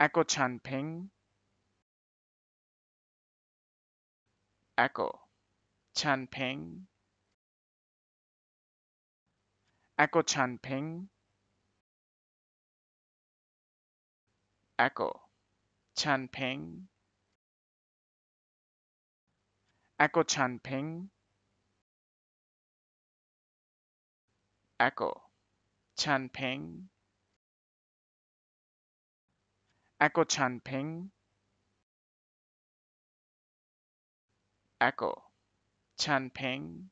Echo Ping. Echo Ping. Echo Ping. Echo Ping. Echo Chanping. Echo Echo Chan Ping. Echo Chan Ping.